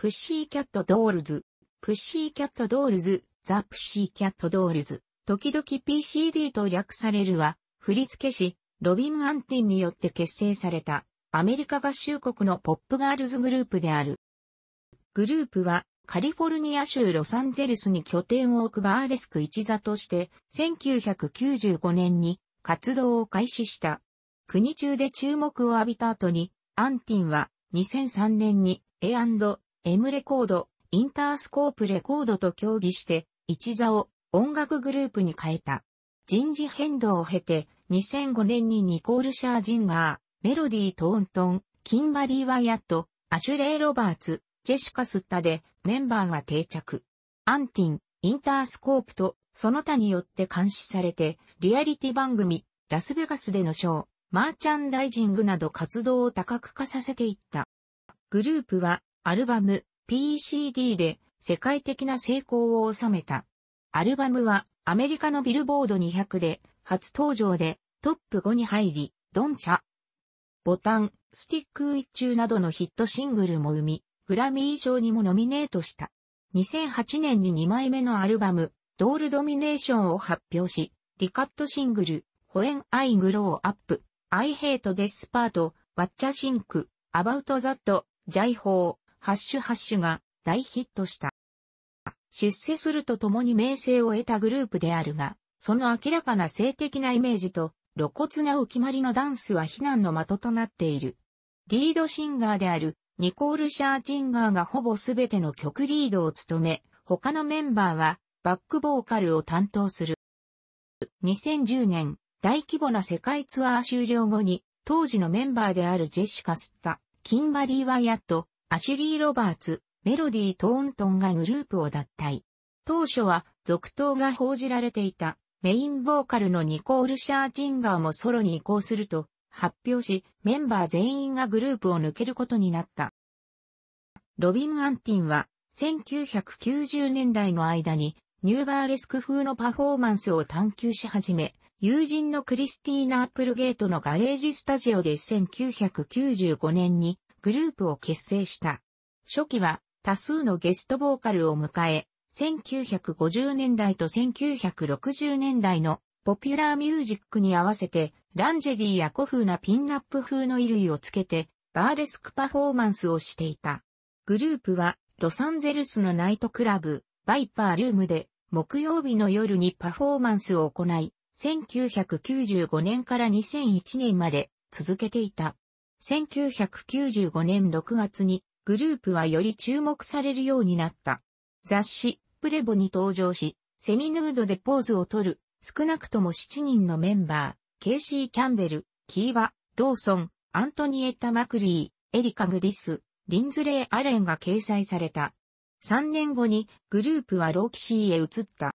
プッシーキャットドールズ、プッシーキャットドールズ、ザ・プッシーキャットドールズ、時々 PCD と略されるは、振付師、ロビン・アンティンによって結成された、アメリカ合衆国のポップガールズグループである。グループは、カリフォルニア州ロサンゼルスに拠点を置くバーレスク一座として、1995年に活動を開始した。国中で注目を浴びた後に、アンティンは2003年に a ド。M レコード、インタースコープレコードと協議して、一座を音楽グループに変えた。人事変動を経て、2005年にニコール・シャー・ジンガー、メロディー・トントン、キンバリー・ワイアット、アシュレイ・ロバーツ、ジェシカ・スッタでメンバーが定着。アンティン、インタースコープとその他によって監視されて、リアリティ番組、ラスベガスでのショー、マーチャンダイジングなど活動を多角化させていった。グループはアルバム PCD で世界的な成功を収めた。アルバムはアメリカのビルボード200で初登場でトップ5に入り、ドンチャ、ボタン、スティックューなどのヒットシングルも生み、グラミー賞にもノミネートした。2008年に2枚目のアルバム、ドールドミネーションを発表し、リカットシングル、ホエン・アイ・グロー・アップ、アイ・ヘイト・デス・パート、ワッチャ・シンク、アバウト・ザット、ジャイホー、ハッシュハッシュが大ヒットした。出世するとともに名声を得たグループであるが、その明らかな性的なイメージと露骨なお決まりのダンスは非難の的となっている。リードシンガーであるニコール・シャーチンガーがほぼすべての曲リードを務め、他のメンバーはバックボーカルを担当する。2010年、大規模な世界ツアー終了後に、当時のメンバーであるジェシカ・スッタ、キンバリー・ワイアット、アシュリー・ロバーツ、メロディー・トーントンがグループを脱退。当初は続投が報じられていたメインボーカルのニコール・シャージンガーもソロに移行すると発表し、メンバー全員がグループを抜けることになった。ロビン・アンティンは1990年代の間にニューバーレスク風のパフォーマンスを探求し始め、友人のクリスティーナ・アップルゲートのガレージスタジオで1995年にグループを結成した。初期は多数のゲストボーカルを迎え、1950年代と1960年代のポピュラーミュージックに合わせて、ランジェリーや古風なピンナップ風の衣類をつけて、バーレスクパフォーマンスをしていた。グループは、ロサンゼルスのナイトクラブ、バイパールームで、木曜日の夜にパフォーマンスを行い、1995年から2001年まで続けていた。1995年6月にグループはより注目されるようになった。雑誌、プレボに登場し、セミヌードでポーズをとる、少なくとも7人のメンバー、ケイシー・キャンベル、キーバ、ドーソン、アントニエッタ・マクリー、エリカ・グディス、リンズレイ・アレンが掲載された。3年後にグループはローキシーへ移った。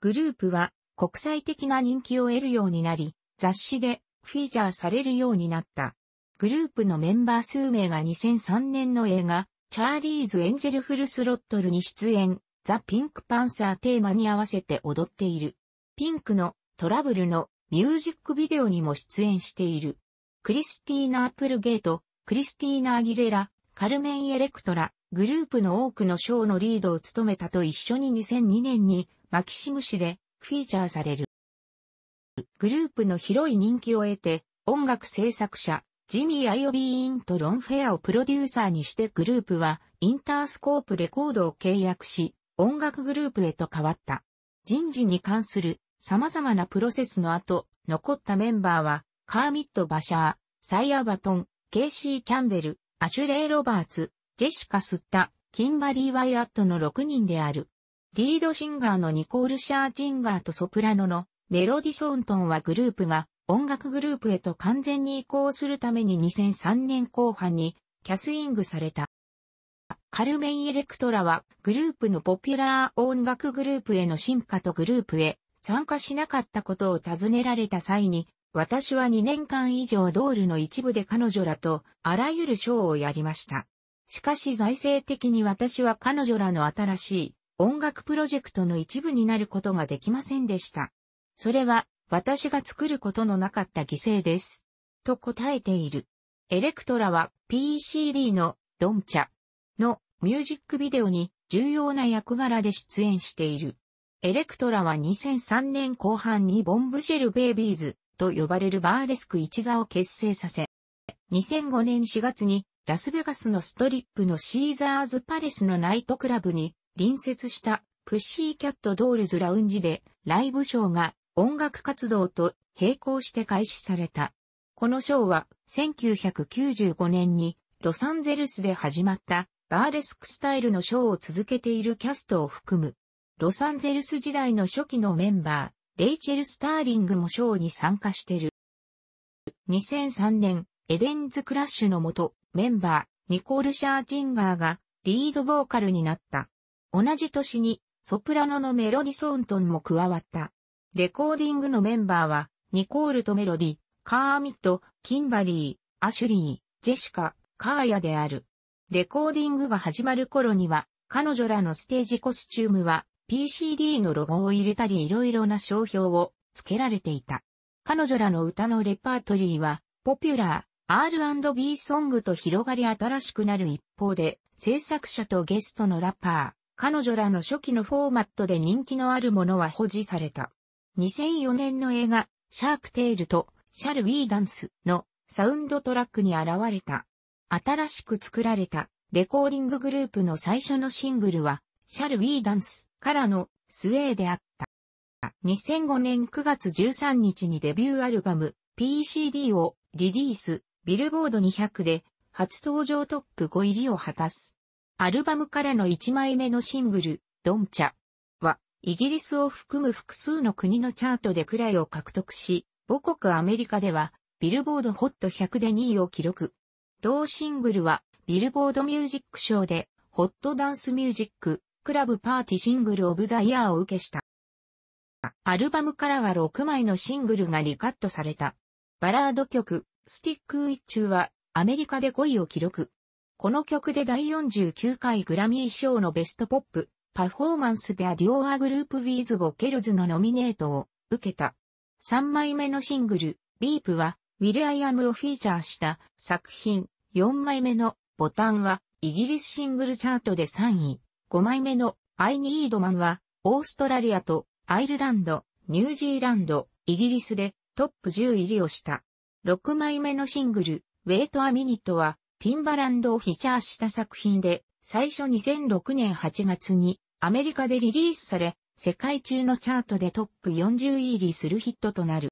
グループは国際的な人気を得るようになり、雑誌でフィーチャーされるようになった。グループのメンバー数名が2003年の映画、チャーリーズ・エンジェル・フルスロットルに出演、ザ・ピンク・パンサーテーマに合わせて踊っている。ピンクのトラブルのミュージックビデオにも出演している。クリスティーナ・アップルゲート、クリスティーナ・アギレラ、カルメン・エレクトラ、グループの多くのショーのリードを務めたと一緒に2002年にマキシム市でフィーチャーされる。グループの広い人気を得て、音楽制作者、ジミー・アイオビー・インとロン・フェアをプロデューサーにしてグループはインタースコープレコードを契約し音楽グループへと変わった。人事に関する様々なプロセスの後、残ったメンバーはカーミット・バシャー、サイア・バトン、ケイシー・キャンベル、アシュレイ・ロバーツ、ジェシカ・スッタ、キンバリー・ワイアットの6人である。リードシンガーのニコール・シャー・ジンガーとソプラノのメロディ・ソーントンはグループが音楽グループへと完全に移行するために2003年後半にキャスイングされた。カルメン・エレクトラはグループのポピュラー音楽グループへの進化とグループへ参加しなかったことを尋ねられた際に、私は2年間以上ドールの一部で彼女らとあらゆるショーをやりました。しかし財政的に私は彼女らの新しい音楽プロジェクトの一部になることができませんでした。それは私が作ることのなかった犠牲です。と答えている。エレクトラは PCD のドンチャのミュージックビデオに重要な役柄で出演している。エレクトラは2003年後半にボンブシェルベイビーズと呼ばれるバーレスク一座を結成させ、2005年4月にラスベガスのストリップのシーザーズパレスのナイトクラブに隣接したプッシーキャットドールズラウンジでライブショーが音楽活動と並行して開始された。このショーは1995年にロサンゼルスで始まったバーレスクスタイルのショーを続けているキャストを含むロサンゼルス時代の初期のメンバー、レイチェル・スターリングもショーに参加してる。2003年、エデンズ・クラッシュのもと、メンバー、ニコール・シャーティンガーがリードボーカルになった。同じ年に、ソプラノのメロディ・ソーントンも加わった。レコーディングのメンバーは、ニコールとメロディ、カーミット、キンバリー、アシュリー、ジェシカ、カーヤである。レコーディングが始まる頃には、彼女らのステージコスチュームは、PCD のロゴを入れたり色々な商標を付けられていた。彼女らの歌のレパートリーは、ポピュラー、R&B ソングと広がり新しくなる一方で、制作者とゲストのラッパー、彼女らの初期のフォーマットで人気のあるものは保持された。2004年の映画、シャークテールと、シャルウィーダンスのサウンドトラックに現れた。新しく作られたレコーディンググループの最初のシングルは、シャルウィーダンスからのスウェーであった。2005年9月13日にデビューアルバム PCD をリリース、ビルボード200で初登場トップ5入りを果たす。アルバムからの1枚目のシングル、ドンチャイギリスを含む複数の国のチャートで位を獲得し、母国アメリカでは、ビルボードホット100で2位を記録。同シングルは、ビルボードミュージックショーで、ホットダンスミュージック、クラブパーティシングルオブザイヤーを受けした。アルバムからは6枚のシングルがリカットされた。バラード曲、スティック・ウイッチューは、アメリカで5位を記録。この曲で第49回グラミー賞のベストポップ、パフォーマンスベアデュオアグループウィーズ・ボケルズのノミネートを受けた。3枚目のシングル、ビープは、ウィル・アイアムをフィーチャーした作品、4枚目のボタンは、イギリスシングルチャートで3位、5枚目の I Need Man は、オーストラリアとアイルランド、ニュージーランド、イギリスでトップ10入りをした。6枚目のシングル、Wait a Minute は、ティンバランドをフィーチャーした作品で、最初2006年8月にアメリカでリリースされ、世界中のチャートでトップ40入りするヒットとなる。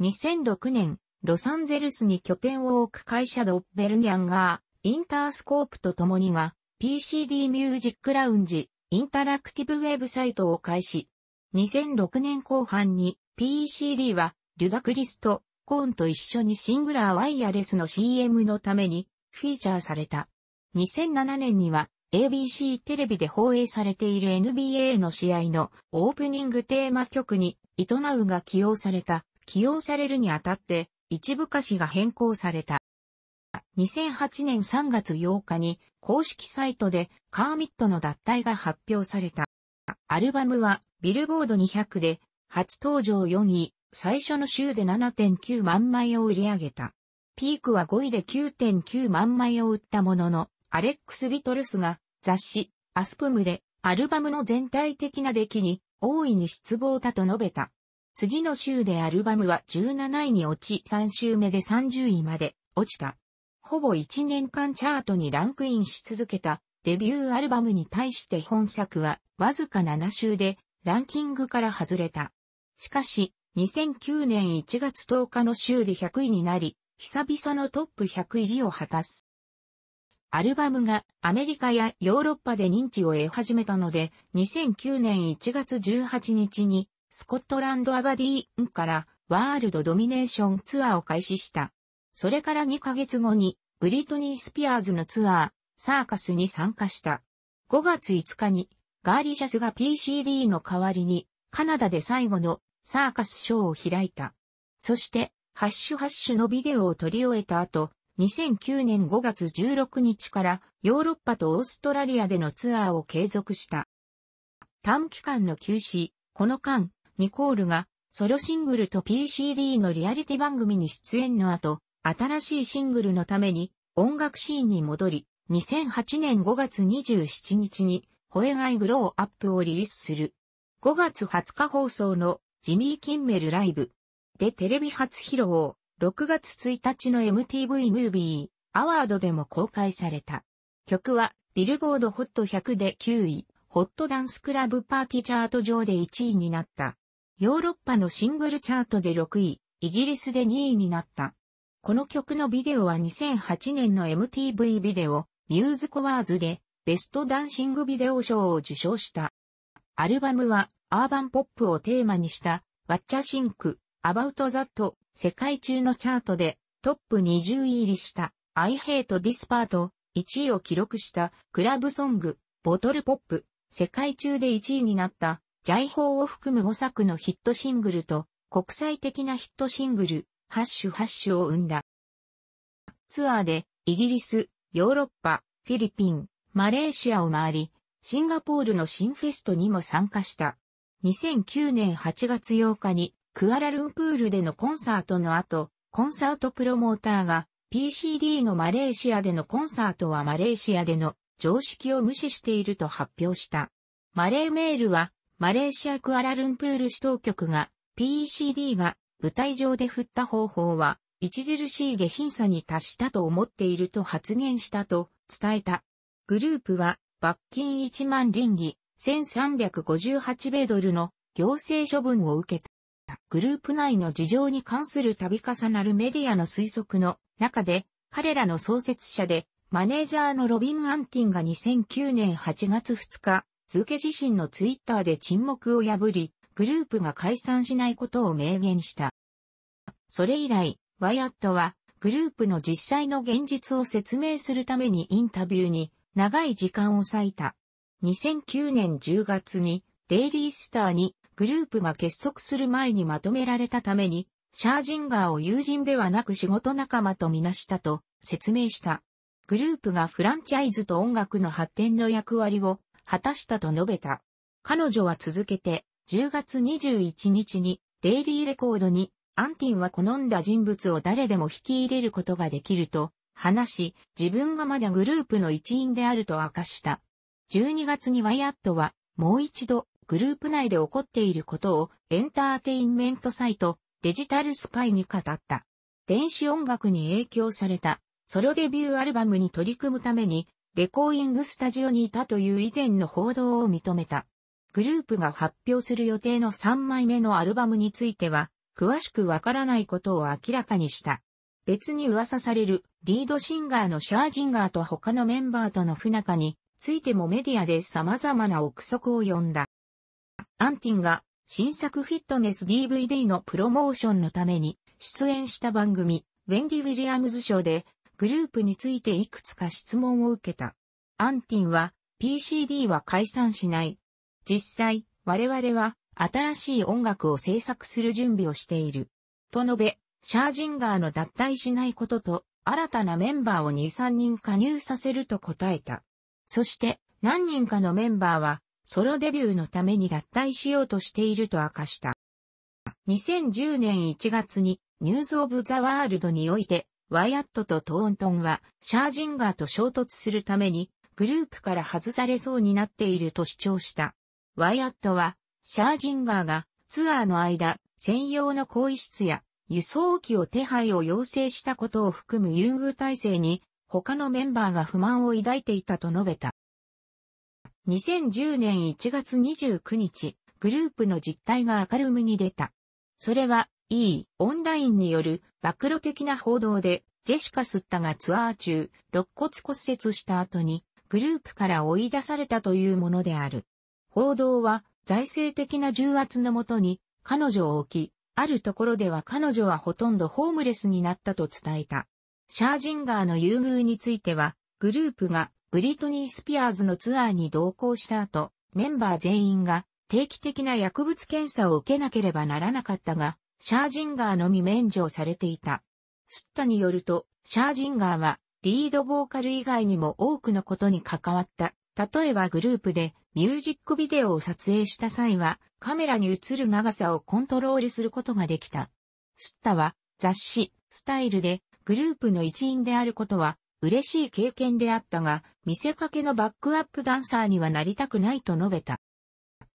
2006年、ロサンゼルスに拠点を置く会社ドッベルニャンガー、インタースコープと共にが、PCD ミュージックラウンジ、インタラクティブウェブサイトを開始。2006年後半に PCD は、デュダクリスト、コーンと一緒にシングラーワイヤレスの CM のためにフィーチャーされた。2007年には ABC テレビで放映されている NBA の試合のオープニングテーマ曲に、イトナウが起用された、起用されるにあたって、一部歌詞が変更された。2008年3月8日に公式サイトでカーミットの脱退が発表された。アルバムはビルボード200で初登場4位、最初の週で7.9万枚を売り上げた。ピークは5位で9.9万枚を売ったものの、アレックス・ビトルスが雑誌、アスプムで、アルバムの全体的な出来に、大いに失望だと述べた。次の週でアルバムは17位に落ち3週目で30位まで落ちた。ほぼ1年間チャートにランクインし続けたデビューアルバムに対して本作はわずか7週でランキングから外れた。しかし2009年1月10日の週で100位になり、久々のトップ100入りを果たす。アルバムがアメリカやヨーロッパで認知を得始めたので、2009年1月18日に、スコットランドアバディーンからワールドドミネーションツアーを開始した。それから2ヶ月後に、ブリトニー・スピアーズのツアー、サーカスに参加した。5月5日に、ガーリシャスが PCD の代わりに、カナダで最後のサーカスショーを開いた。そして、ハッシュハッシュのビデオを撮り終えた後、2009年5月16日からヨーロッパとオーストラリアでのツアーを継続した。短期間の休止、この間、ニコールがソロシングルと PCD のリアリティ番組に出演の後、新しいシングルのために音楽シーンに戻り、2008年5月27日に、ホエガイグローアップをリリースする。5月20日放送のジミー・キンメルライブでテレビ初披露を6月1日の MTV ムービーアワードでも公開された。曲はビルボードホット100で9位、ホットダンスクラブパーティーチャート上で1位になった。ヨーロッパのシングルチャートで6位、イギリスで2位になった。この曲のビデオは2008年の MTV ビデオ、ミューズコワーズでベストダンシングビデオ賞を受賞した。アルバムはアーバンポップをテーマにした、ワッチャシンク、アバウトザット、世界中のチャートでトップ20位入りした I Hate This Part 1位を記録したクラブソング、ボトルポップ、世界中で1位になったジャイホーを含む5作のヒットシングルと国際的なヒットシングル、ハッシュハッシュを生んだ。ツアーでイギリス、ヨーロッパ、フィリピン、マレーシアを回り、シンガポールの新フェストにも参加した。2009年8月8日にクアラルンプールでのコンサートの後、コンサートプロモーターが PCD のマレーシアでのコンサートはマレーシアでの常識を無視していると発表した。マレーメールは、マレーシアクアラルンプール市当局が PCD が舞台上で振った方法は、著しい下品さに達したと思っていると発言したと伝えた。グループは、罰金1万倫ギ、1358米ドルの行政処分を受けた。グループ内の事情に関する度重なるメディアの推測の中で、彼らの創設者で、マネージャーのロビン・アンティンが2009年8月2日、ズーケ自身のツイッターで沈黙を破り、グループが解散しないことを明言した。それ以来、ワイアットは、グループの実際の現実を説明するためにインタビューに長い時間を割いた。2009年10月に、デイリースターにグループが結束する前にまとめられたために、シャージンガーを友人ではなく仕事仲間とみなしたと説明した。グループがフランチャイズと音楽の発展の役割を果たしたと述べた。彼女は続けて10月21日にデイリーレコードにアンティンは好んだ人物を誰でも引き入れることができると話し、自分がまだグループの一員であると明かした。12月にワイアットはもう一度グループ内で起こっていることをエンターテインメントサイト、デジタルスパイに語った。電子音楽に影響された、ソロデビューアルバムに取り組むために、レコーイングスタジオにいたという以前の報道を認めた。グループが発表する予定の3枚目のアルバムについては、詳しくわからないことを明らかにした。別に噂されるリードシンガーのシャージンガーと他のメンバーとの不仲についてもメディアで様々な憶測を呼んだ。アンティンが新作フィットネス DVD のプロモーションのために出演した番組、ウェンディ・ウィリアムズ賞でグループについていくつか質問を受けた。アンティンは PCD は解散しない。実際、我々は新しい音楽を制作する準備をしている。と述べ、シャージンガーの脱退しないことと、新たなメンバーを2、3人加入させると答えた。そして、何人かのメンバーはソロデビューのために脱退しようとしていると明かした。2010年1月にニューズ・オブ・ザ・ワールドにおいて、ワイアットとトーントンはシャージンガーと衝突するためにグループから外されそうになっていると主張した。ワイアットはシャージンガーがツアーの間専用の更衣室や輸送機を手配を要請したことを含む優遇体制に他のメンバーが不満を抱いていたと述べた。2010年1月29日、グループの実態が明るみに出た。それは、E、オンラインによる暴露的な報道で、ジェシカ・スッタがツアー中、肋骨骨折した後に、グループから追い出されたというものである。報道は、財政的な重圧のもとに、彼女を置き、あるところでは彼女はほとんどホームレスになったと伝えた。シャージンガーの優遇については、グループがブリトニー・スピアーズのツアーに同行した後、メンバー全員が定期的な薬物検査を受けなければならなかったが、シャージンガーのみ免除されていた。スッタによると、シャージンガーは、リードボーカル以外にも多くのことに関わった。例えばグループでミュージックビデオを撮影した際は、カメラに映る長さをコントロールすることができた。スッタは、雑誌、スタイルで、グループの一員であることは嬉しい経験であったが、見せかけのバックアップダンサーにはなりたくないと述べた。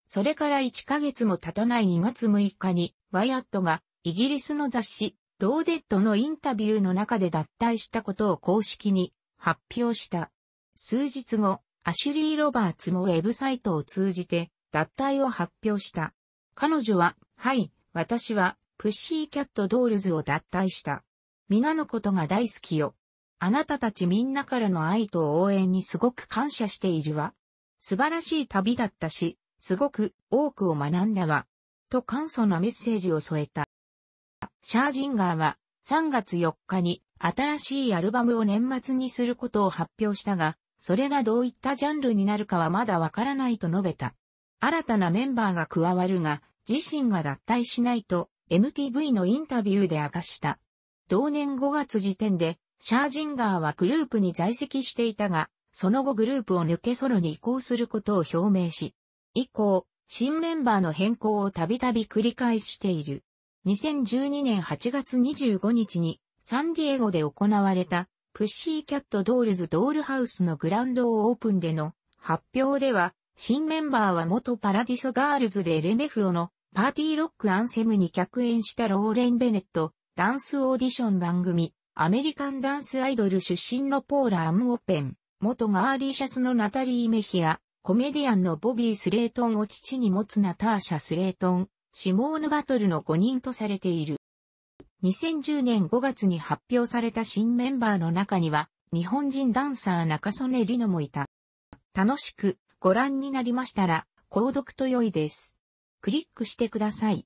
それから1ヶ月も経たない2月6日に、ワイアットがイギリスの雑誌、ローデッドのインタビューの中で脱退したことを公式に発表した。数日後、アシュリー・ロバーツもウェブサイトを通じて脱退を発表した。彼女は、はい、私はプッシーキャットドールズを脱退した。皆のことが大好きよ。あなたたちみんなからの愛と応援にすごく感謝しているわ。素晴らしい旅だったし、すごく多くを学んだわ。と簡素なメッセージを添えた。シャージンガーは3月4日に新しいアルバムを年末にすることを発表したが、それがどういったジャンルになるかはまだわからないと述べた。新たなメンバーが加わるが、自身が脱退しないと MTV のインタビューで明かした。同年5月時点でシャージンガーはグループに在籍していたが、その後グループを抜けソロに移行することを表明し、以降、新メンバーの変更をたびたび繰り返している。2012年8月25日にサンディエゴで行われたプッシーキャットドールズドールハウスのグランドオープンでの発表では、新メンバーは元パラディソガールズでエルメフオのパーティーロックアンセムに客演したローレン・ベネットダンスオーディション番組アメリカンダンスアイドル出身のポーラ・アム・オペン、元ガーリーシャスのナタリー・メヒア、コメディアンのボビー・スレートンを父に持つナターシャ・スレートン、シモーヌ・バトルの5人とされている。2010年5月に発表された新メンバーの中には、日本人ダンサー中曽根里乃もいた。楽しくご覧になりましたら、購読と良いです。クリックしてください。